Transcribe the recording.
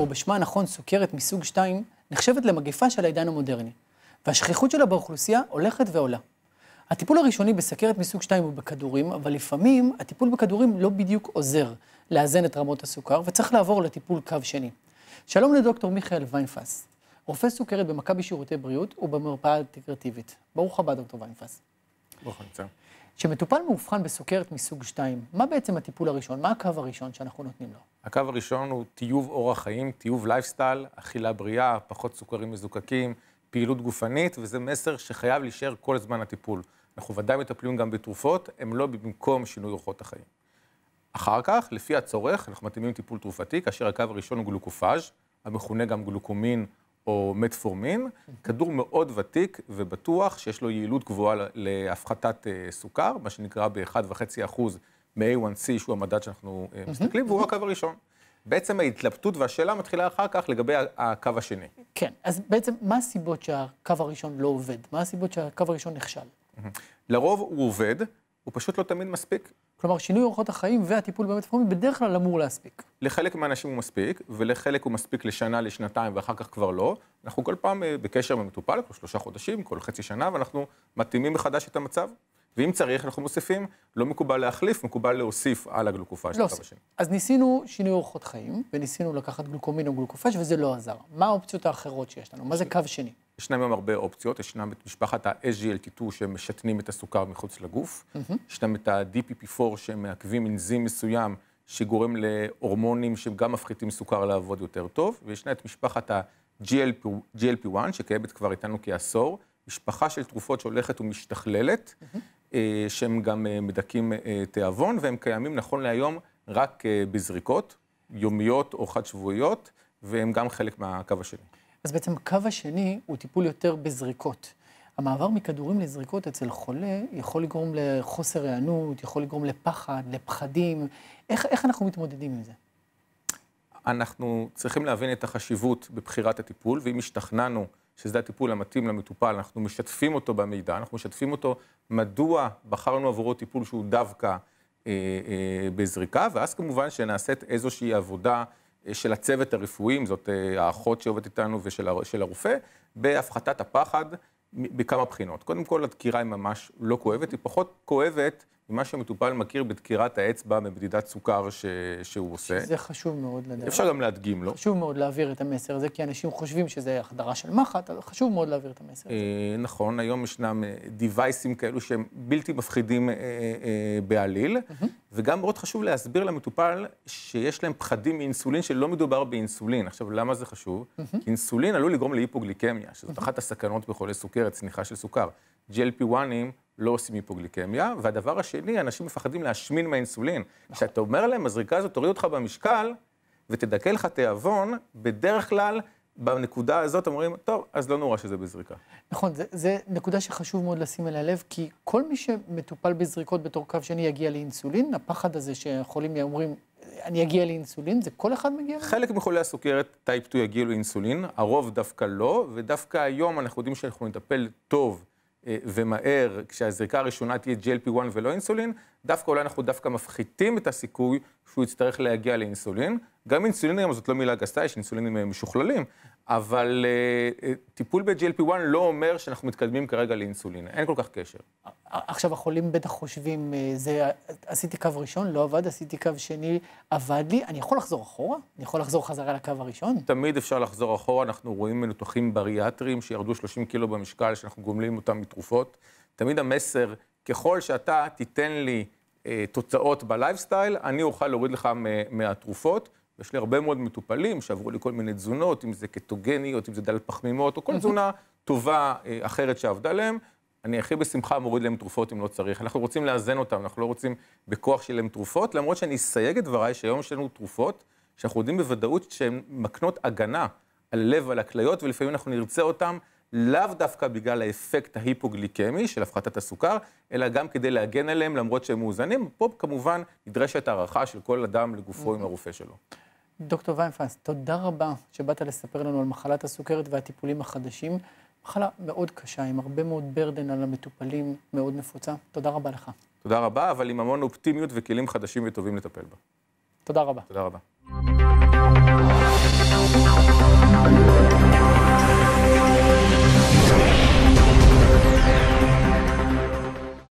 או בשמה הנכון סוכרת מסוג 2, נחשבת למגפה של העידן המודרני, והשכיחות שלה באוכלוסייה הולכת ועולה. הטיפול הראשוני בסכרת מסוג 2 הוא בכדורים, אבל לפעמים הטיפול בכדורים לא בדיוק עוזר לאזן את רמות הסוכר, וצריך לעבור לטיפול קו שני. שלום לדוקטור מיכאל ויינפס, רופא סוכרת במכבי שירותי בריאות ובמרפאה האינטגרטיבית. ברוך הבא, דוקטור ויינפס. ברוך הנמצא. כשמטופל מאובחן בסוכרת מסוג 2, מה בעצם הטיפול הראשון? מה הקו הראשון שאנחנו נותנים לו? הקו הראשון הוא טיוב אורח חיים, טיוב לייפסטייל, אכילה בריאה, פחות סוכרים מזוקקים, פעילות גופנית, וזה מסר שחייב להישאר כל זמן הטיפול. אנחנו ודאי מטפלים גם בתרופות, הם לא במקום שינוי אורחות החיים. אחר כך, לפי הצורך, אנחנו מתאימים טיפול תרופתי, כאשר הקו הראשון הוא גלוקופאז', המכונה גם גלוקומין או מטפורמין, כדור מאוד ותיק ובטוח, שיש לו יעילות גבוהה להפחתת אה, סוכר, מה שנקרא ב-1.5% מ-A1C, שהוא המדד שאנחנו אה, מסתכלים, והוא הקו הראשון. בעצם ההתלבטות והשאלה מתחילה אחר כך לגבי הקו השני. כן, אז בעצם מה הסיבות שהקו הראשון לא עובד? מה הסיבות שהקו הראשון נכשל? לרוב הוא עובד, הוא פשוט לא תמיד מספיק. כלומר, שינוי אורחות החיים והטיפול בבית פרומי בדרך כלל אמור להספיק. לחלק מהאנשים הוא מספיק, ולחלק הוא מספיק לשנה, לשנתיים, ואחר כך כבר לא. אנחנו כל פעם אה, בקשר עם המטופל, כל שלושה חודשים, כל חצי שנה, ואנחנו מתאימים מחדש את המצב. ואם צריך, אנחנו מוסיפים. לא מקובל להחליף, מקובל להוסיף על הגלוקופש. לא עושים. אז ניסינו שינוי אורחות חיים, וניסינו לקחת גלוקומין או גלוקופש, וזה לא עזר. מה האופציות האחרות שיש לנו? מה זה קו שני? ישנם היום הרבה אופציות, ישנם את משפחת ה-SGLT2 שמשתנים את הסוכר מחוץ לגוף, mm-hmm. ישנם את ה-DPP4 שמעכבים אנזים מסוים שגורם להורמונים שגם מפחיתים סוכר לעבוד יותר טוב, וישנה את משפחת ה-GLP1 שקיימת כבר איתנו כעשור, משפחה של תרופות שהולכת ומשתכללת, mm-hmm. שהם גם אה, מדכאים אה, תיאבון, והם קיימים נכון להיום רק בזריקות יומיות או חד-שבועיות, והם גם חלק מהקו השני. אז בעצם הקו השני הוא טיפול יותר בזריקות. המעבר מכדורים לזריקות אצל חולה יכול לגרום לחוסר היענות, יכול לגרום לפחד, לפחדים. איך, איך אנחנו מתמודדים עם זה? אנחנו צריכים להבין את החשיבות בבחירת הטיפול, ואם השתכנענו שזה הטיפול המתאים למטופל, אנחנו משתפים אותו במידע, אנחנו משתפים אותו מדוע בחרנו עבורו טיפול שהוא דווקא אה, אה, בזריקה, ואז כמובן שנעשית איזושהי עבודה אה, של הצוות הרפואי, זאת אה, האחות שעובדת איתנו ושל הרופא, בהפחתת הפחד בכמה בחינות. קודם כל, הדקירה היא ממש לא כואבת, היא פחות כואבת ממה שמטופל מכיר בדקירת האצבע במדידת סוכר ש... שהוא עושה. שזה חשוב מאוד לדעת. אפשר גם להדגים לו. חשוב מאוד להעביר את המסר הזה, כי אנשים חושבים שזה החדרה של מחט, אבל חשוב מאוד להעביר את המסר הזה. אה, נכון, היום ישנם דיווייסים אה, כאלו שהם בלתי מפחידים אה, בעליל, וגם מאוד חשוב להסביר למטופל שיש להם פחדים מאינסולין, שלא מדובר באינסולין. עכשיו, למה זה חשוב? כי אינסולין עלול לגרום להיפוגליקמיה, שזאת אחת הסכנות בחולי סוכרת, צניחה של סוכר. GLP-1ים לא עושים היפוגליקמיה. והדבר השני, אנשים מפחדים להשמין מהאינסולין. נכון. כשאתה אומר להם, הזריקה הזאת תוריד אותך במשקל ותדכא לך תיאבון, בדרך כלל בנקודה הזאת אומרים, טוב, אז לא נורא שזה בזריקה. נכון, זו נקודה שחשוב מאוד לשים אליה לב, כי כל מי שמטופל בזריקות בתור קו שני יגיע לאינסולין, הפחד הזה שהחולים אומרים, אני אגיע לאינסולין, זה כל אחד מגיע? חלק מחולי הסוכרת טייפ 2 יגיעו לאינסולין, הרוב דווקא לא, ודווקא היום אנחנו יודעים שאנחנו נטפל טוב אה, ומהר, כשהזריקה הראשונה תהיה GLP-1 ולא אינסולין, דווקא אולי אנחנו דווקא מפחיתים את הסיכוי שהוא יצטרך להגיע לאינסולין, גם אינסולין היום זאת לא מילה גסה, יש אינסולינים אה, משוכללים, אבל אה, אה טיפול ב-GLP-1 לא אומר שאנחנו מתקדמים כרגע לאינסולין, אין כל כך קשר. עכשיו, החולים בטח חושבים, אה, זה, עשיתי קו ראשון, לא עבד, עשיתי קו שני, עבד לי, אני יכול לחזור אחורה? אני יכול לחזור חזרה לקו הראשון? תמיד אפשר לחזור אחורה, אנחנו רואים מנותחים בריאטריים שירדו 30 קילו במשקל, שאנחנו גומלים אותם מתרופות. תמיד המסר, ככל שאתה תיתן לי אה, תוצאות בלייפסטייל, אני אוכל להוריד לך מהתרופות. יש לי הרבה מאוד מטופלים שעברו לי כל מיני תזונות, אם זה קטוגניות, אם זה דל פחמימות, או כל תזונה טובה אה, אחרת שעבדה להם. אני הכי בשמחה מוריד להם תרופות אם לא צריך. אנחנו רוצים לאזן אותם, אנחנו לא רוצים בכוח שיהיה להם תרופות, למרות שאני אסייג את דבריי שהיום יש לנו תרופות שאנחנו יודעים בוודאות שהן מקנות הגנה על לב, ועל הכליות, ולפעמים אנחנו נרצה אותן לאו דווקא בגלל האפקט ההיפוגליקמי של הפחתת הסוכר, אלא גם כדי להגן עליהם למרות שהם מאוזנים. פה כמובן נדרשת הערכה של כל אדם לגופו עם הרופא שלו. דוקטור ויינפרנס, תודה רבה שבאת לספר לנו על מחלת הסוכרת והטיפולים החדשים. מחלה מאוד קשה, עם הרבה מאוד ברדן על המטופלים, מאוד נפוצה. תודה רבה לך. תודה רבה, אבל עם המון אופטימיות וכלים חדשים וטובים לטפל בה. תודה רבה. תודה רבה.